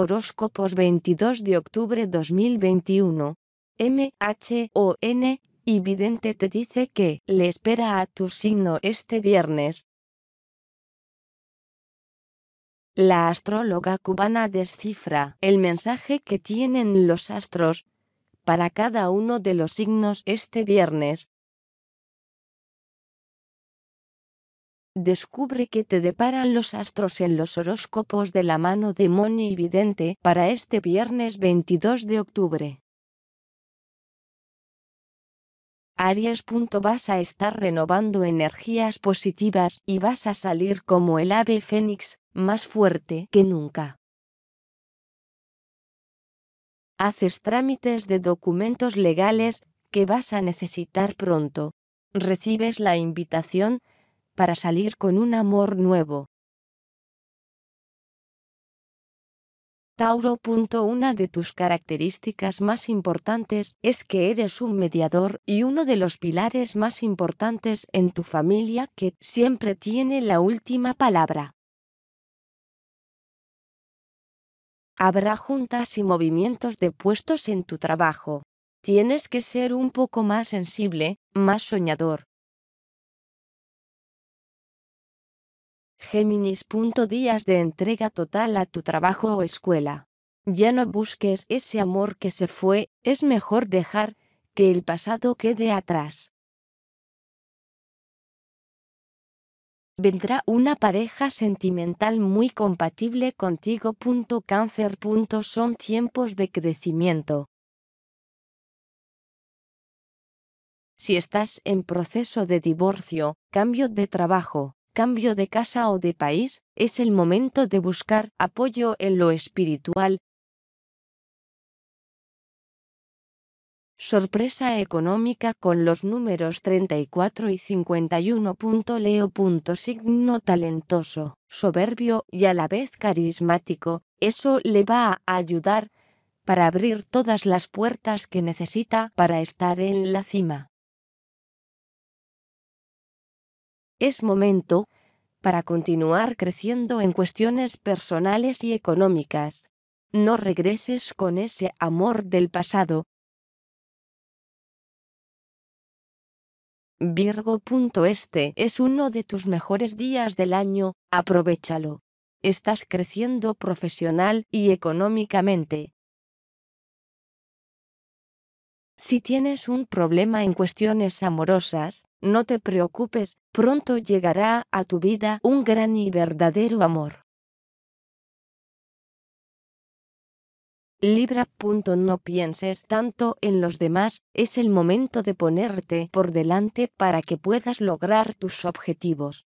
Horóscopos 22 de octubre 2021. M, H, O, N, y Vidente te dice que le espera a tu signo este viernes. La astróloga cubana descifra el mensaje que tienen los astros para cada uno de los signos este viernes. descubre que te deparan los astros en los horóscopos de la mano de Moni Vidente para este viernes 22 de octubre. Aries. Vas a estar renovando energías positivas y vas a salir como el ave fénix, más fuerte que nunca. Haces trámites de documentos legales que vas a necesitar pronto. Recibes la invitación para salir con un amor nuevo. Tauro. Una de tus características más importantes es que eres un mediador y uno de los pilares más importantes en tu familia que siempre tiene la última palabra. Habrá juntas y movimientos de puestos en tu trabajo. Tienes que ser un poco más sensible, más soñador, Géminis. Días de entrega total a tu trabajo o escuela. Ya no busques ese amor que se fue, es mejor dejar que el pasado quede atrás. vendrá una pareja sentimental muy compatible contigo. cáncer. son tiempos de crecimiento. Si estás en proceso de divorcio, cambio de trabajo, cambio de casa o de país, es el momento de buscar apoyo en lo espiritual. Sorpresa económica con los números 34 y 51. Leo. Signo talentoso, soberbio y a la vez carismático, eso le va a ayudar para abrir todas las puertas que necesita para estar en la cima. es momento para continuar creciendo en cuestiones personales y económicas. No regreses con ese amor del pasado. Virgo. Este es uno de tus mejores días del año, aprovechalo. Estás creciendo profesional y económicamente. Si tienes un problema en cuestiones amorosas, no te preocupes, pronto llegará a tu vida un gran y verdadero amor. Libra. No pienses tanto en los demás, es el momento de ponerte por delante para que puedas lograr tus objetivos.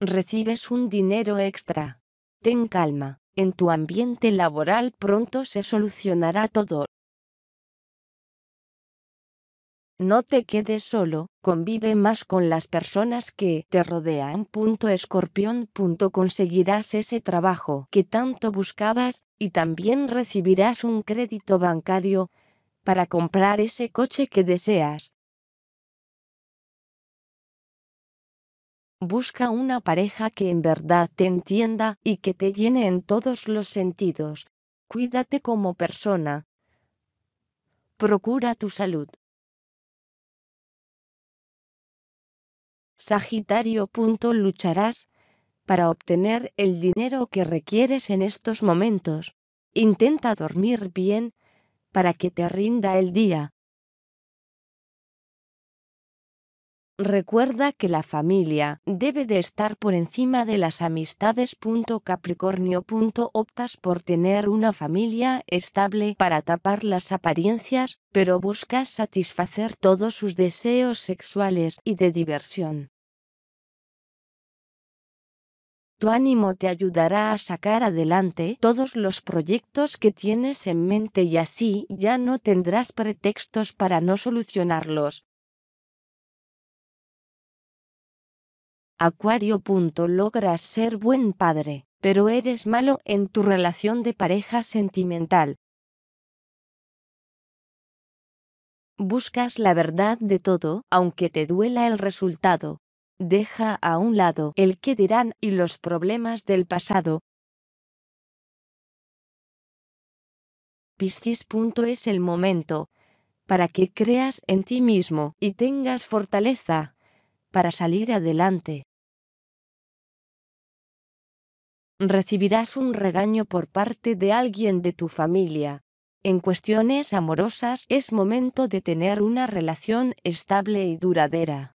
Recibes un dinero extra. Ten calma, en tu ambiente laboral pronto se solucionará todo. No te quedes solo, convive más con las personas que te rodean. Punto escorpión. conseguirás ese trabajo que tanto buscabas y también recibirás un crédito bancario para comprar ese coche que deseas. Busca una pareja que en verdad te entienda y que te llene en todos los sentidos. Cuídate como persona. Procura tu salud. Sagitario. Lucharás para obtener el dinero que requieres en estos momentos. Intenta dormir bien para que te rinda el día. Recuerda que la familia debe de estar por encima de las amistades. Capricornio. Optas por tener una familia estable para tapar las apariencias, pero buscas satisfacer todos sus deseos sexuales y de diversión. Tu ánimo te ayudará a sacar adelante todos los proyectos que tienes en mente y así ya no tendrás pretextos para no solucionarlos. Acuario. Logras ser buen padre, pero eres malo en tu relación de pareja sentimental. Buscas la verdad de todo, aunque te duela el resultado. Deja a un lado el que dirán y los problemas del pasado. Piscis. Es el momento para que creas en ti mismo y tengas fortaleza para salir adelante. recibirás un regaño por parte de alguien de tu familia. En cuestiones amorosas es momento de tener una relación estable y duradera.